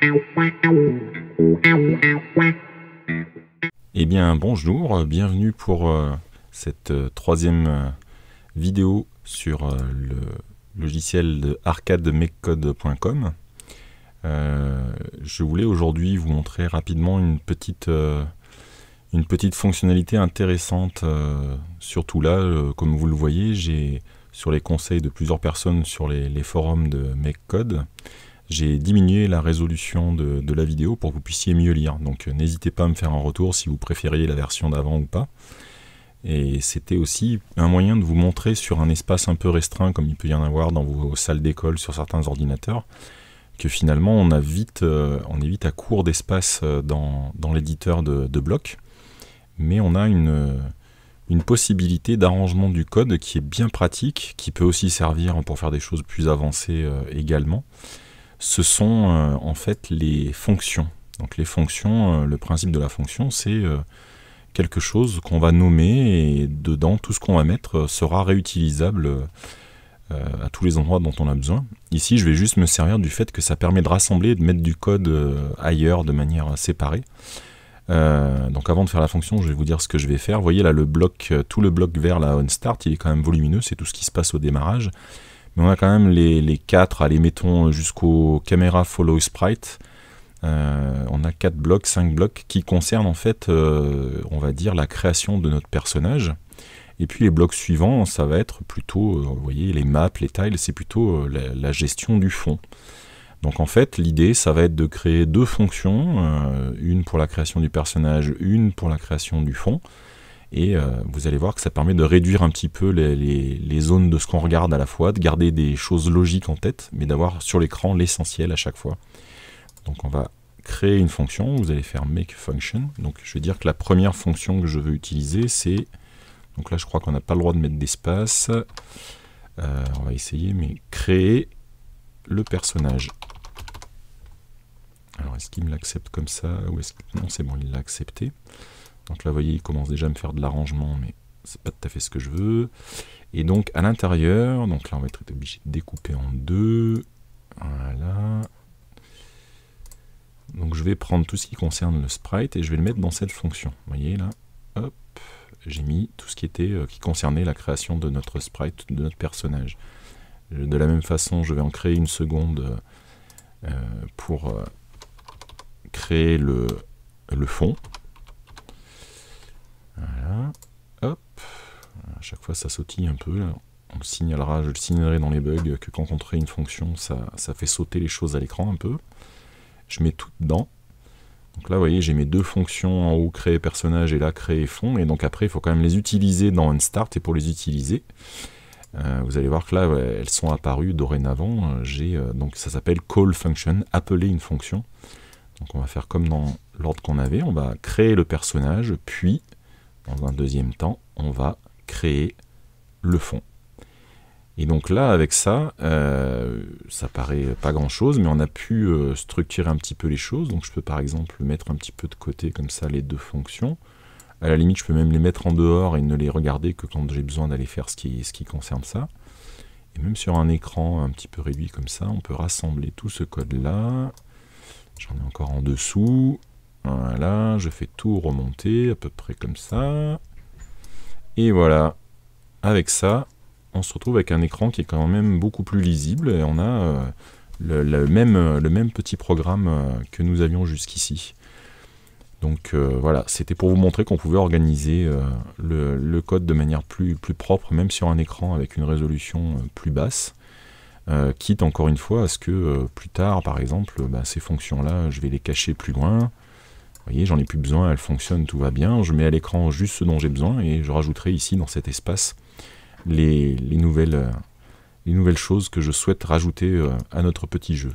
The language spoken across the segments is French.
Et eh bien bonjour, bienvenue pour euh, cette euh, troisième euh, vidéo sur le logiciel de arcademecode.com. je voulais aujourd'hui vous montrer rapidement une petite, une petite fonctionnalité intéressante. surtout là, comme vous le voyez, j'ai sur les conseils de plusieurs personnes sur les, les forums de MakeCode, j'ai diminué la résolution de, la vidéo pour que vous puissiez mieux lire. Donc euh, n'hésitez pas à me faire un retour si vous préfériez la version d'avant ou pas. Et c'était aussi un moyen de vous montrer sur un espace un peu restreint, comme il peut y en avoir dans vos salles d'école sur certains ordinateurs, que finalement on, a euh, est vite à court d'espace euh, dans, l'éditeur de, blocs. Mais on a une, possibilité d'arrangement du code qui est bien pratique, qui peut aussi servir pour faire des choses plus avancées également ce sont euh, en fait les fonctions. Donc les fonctions, euh, le principe de la fonction, c'est euh, quelque chose qu'on va nommer et dedans tout ce qu'on va mettre sera réutilisable à tous les endroits dont on a besoin. Ici, je vais juste me servir du fait que ça permet de rassembler et de mettre du code ailleurs de manière séparée. donc avant de faire la fonction, je vais vous dire ce que je vais faire. Vous voyez là le bloc, tout le bloc vert là on start, il est quand même volumineux, c'est tout ce qui se passe au démarrage on a quand même les, quatre, allez, mettons jusqu'au caméra follow sprite. Euh, on a quatre blocs, cinq blocs qui concernent en fait, euh, on va dire, la création de notre personnage. Et puis les blocs suivants, ça va être plutôt, euh, vous voyez, les maps, les tiles, c'est plutôt la, gestion du fond. Donc en fait, l'idée, ça va être de créer deux fonctions, une pour la création du personnage, une pour la création du fond. Et euh, vous allez voir que ça permet de réduire un petit peu les, zones de ce qu'on regarde à la fois, de garder des choses logiques en tête, mais d'avoir sur l'écran l'essentiel à chaque fois. Donc on va créer une fonction, vous allez faire make function. Donc je vais dire que la première fonction que je veux utiliser, c'est... Donc là je crois qu'on n'a pas le droit de mettre d'espace. Euh, on va essayer, mais créer le personnage. Alors est-ce qu'il me l'accepte comme ça Non, c'est bon, il l'a accepté. Donc là, vous voyez, il commence déjà à me faire de l'arrangement, mais c'est pas tout à fait ce que je veux. Et donc à l'intérieur, donc là on va être obligé de découper en deux. Voilà. Donc je vais prendre tout ce qui concerne le sprite et je vais le mettre dans cette fonction. Vous voyez là, hop, j'ai mis tout ce qui était euh, qui concernait la création de notre sprite, de notre personnage. De la même façon, je vais en créer une seconde euh, pour euh, créer le, le fond. Hop. À chaque fois, ça sautille un peu. On le signalera, je le signalerai dans les bugs que quand on crée une fonction, ça, ça fait sauter les choses à l'écran un peu. Je mets tout dedans. Donc là, vous voyez, j'ai mes deux fonctions en haut, créer personnage et là, créer fond. Et donc après, il faut quand même les utiliser dans un start Et pour les utiliser, euh, vous allez voir que là, elles sont apparues dorénavant. Euh, j'ai euh, donc ça s'appelle call function, appeler une fonction. Donc on va faire comme dans l'ordre qu'on avait. On va créer le personnage, puis dans un deuxième temps, on va créer le fond. Et donc là, avec ça, euh, ça paraît pas grand-chose, mais on a pu euh, structurer un petit peu les choses. Donc je peux par exemple mettre un petit peu de côté comme ça les deux fonctions. À la limite, je peux même les mettre en dehors et ne les regarder que quand j'ai besoin d'aller faire ce qui, ce qui concerne ça. Et même sur un écran un petit peu réduit comme ça, on peut rassembler tout ce code-là. J'en ai encore en dessous. Voilà, je fais tout remonter à peu près comme ça. Et voilà, avec ça, on se retrouve avec un écran qui est quand même beaucoup plus lisible et on a euh, le, même, petit programme euh, que nous avions jusqu'ici. Donc euh, voilà, c'était pour vous montrer qu'on pouvait organiser le, code de manière plus, propre, même sur un écran avec une résolution plus basse. quitte encore une fois à ce que plus tard, par exemple, bah, ces fonctions-là, je vais les cacher plus loin, voyez, j'en ai plus besoin, elle fonctionne, tout va bien. Je mets à l'écran juste ce dont j'ai besoin et je rajouterai ici dans cet espace les, euh, nouvelles, choses que je souhaite rajouter euh, à notre petit jeu.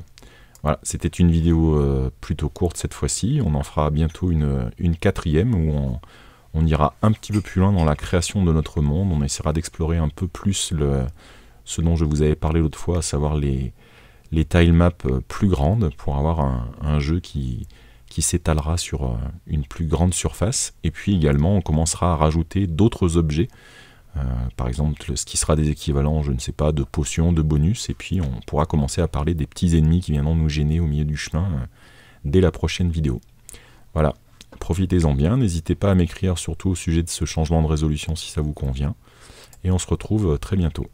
Voilà, c'était une vidéo euh, plutôt courte cette fois-ci. On en fera bientôt une, quatrième où on, ira un petit peu plus loin dans la création de notre monde. On essaiera d'explorer un peu plus ce dont je vous avais parlé l'autre fois, à savoir les, les tilemaps plus grandes pour avoir un jeu qui, qui s'étalera sur euh, une plus grande surface. Et puis également, on commencera à rajouter d'autres objets, euh, par exemple ce qui sera des équivalents, je ne sais pas, de potions, de bonus. Et puis on pourra commencer à parler des petits ennemis qui viendront nous gêner au milieu du chemin euh, dès la prochaine vidéo. Voilà, profitez-en bien. N'hésitez pas à m'écrire surtout au sujet de ce changement de résolution si ça vous convient. Et on se retrouve très bientôt.